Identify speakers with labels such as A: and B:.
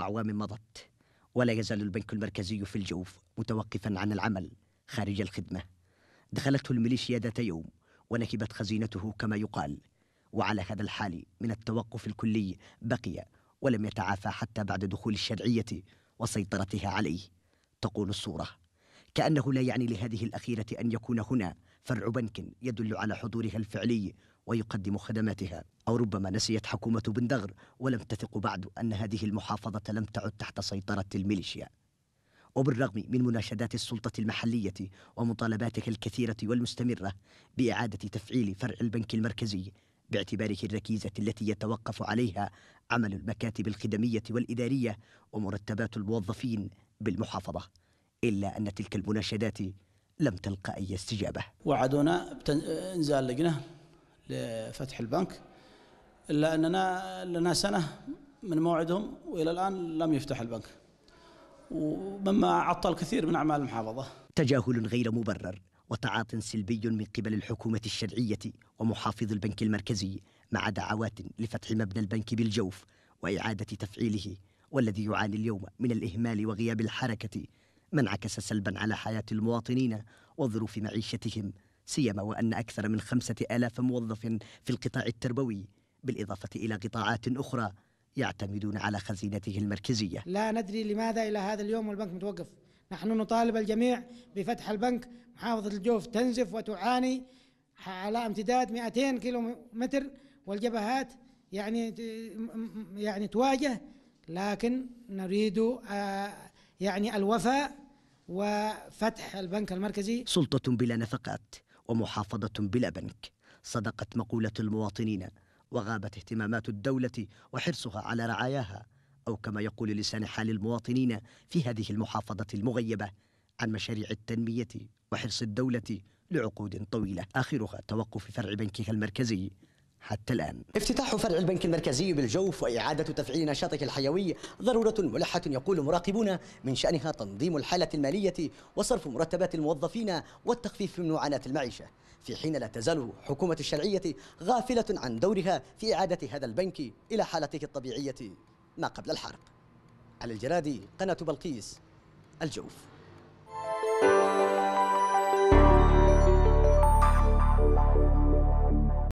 A: أعوام مضت ولا يزال البنك المركزي في الجوف متوقفا عن العمل خارج الخدمة دخلته الميليشيا ذات يوم ونكبت خزينته كما يقال وعلى هذا الحال من التوقف الكلي بقي ولم يتعافى حتى بعد دخول الشرعية وسيطرتها عليه تقول الصورة كأنه لا يعني لهذه الأخيرة أن يكون هنا فرع بنك يدل على حضورها الفعلي ويقدم خدماتها أو ربما نسيت حكومة بندغر ولم تثق بعد أن هذه المحافظة لم تعد تحت سيطرة الميليشيا وبالرغم من مناشدات السلطة المحلية ومطالباتها الكثيرة والمستمرة بإعادة تفعيل فرع البنك المركزي باعتباره الركيزة التي يتوقف عليها عمل المكاتب الخدمية والإدارية ومرتبات الموظفين بالمحافظة إلا أن تلك المناشدات لم تلقى أي استجابة
B: وعدونا بإنزال لجنة لفتح البنك إلا أننا لنا سنة من موعدهم وإلى الآن لم يفتح البنك ومما عطل كثير من أعمال المحافظة
A: تجاهل غير مبرر وتعاط سلبي من قبل الحكومة الشرعية ومحافظ البنك المركزي مع دعوات لفتح مبنى البنك بالجوف وإعادة تفعيله والذي يعاني اليوم من الإهمال وغياب الحركة ما انعكس سلبا على حياة المواطنين وظروف معيشتهم سيما وأن أكثر من خمسة آلاف موظف في القطاع التربوي بالإضافة إلى قطاعات أخرى يعتمدون على خزينته المركزية
C: لا ندري لماذا إلى هذا اليوم والبنك متوقف نحن نطالب الجميع بفتح البنك محافظة الجوف تنزف وتعاني على امتداد 200 كيلو متر والجبهات يعني يعني تواجه لكن نريد آه يعني الوفاء وفتح البنك
A: المركزي سلطة بلا نفقات ومحافظة بلا بنك صدقت مقولة المواطنين وغابت اهتمامات الدولة وحرصها على رعاياها أو كما يقول لسان حال المواطنين في هذه المحافظة المغيبة عن مشاريع التنمية وحرص الدولة لعقود طويلة آخرها توقف فرع بنكها المركزي حتى الآن افتتاح فرع البنك المركزي بالجوف وإعادة تفعيل نشاطه الحيوي ضرورة ملحة يقول مراقبون من شأنها تنظيم الحالة المالية وصرف مرتبات الموظفين والتخفيف من معاناة المعيشة في حين لا تزال حكومة الشرعية غافلة عن دورها في إعادة هذا البنك إلى حالته الطبيعية ما قبل الحرب على الجرادي قناة بلقيس الجوف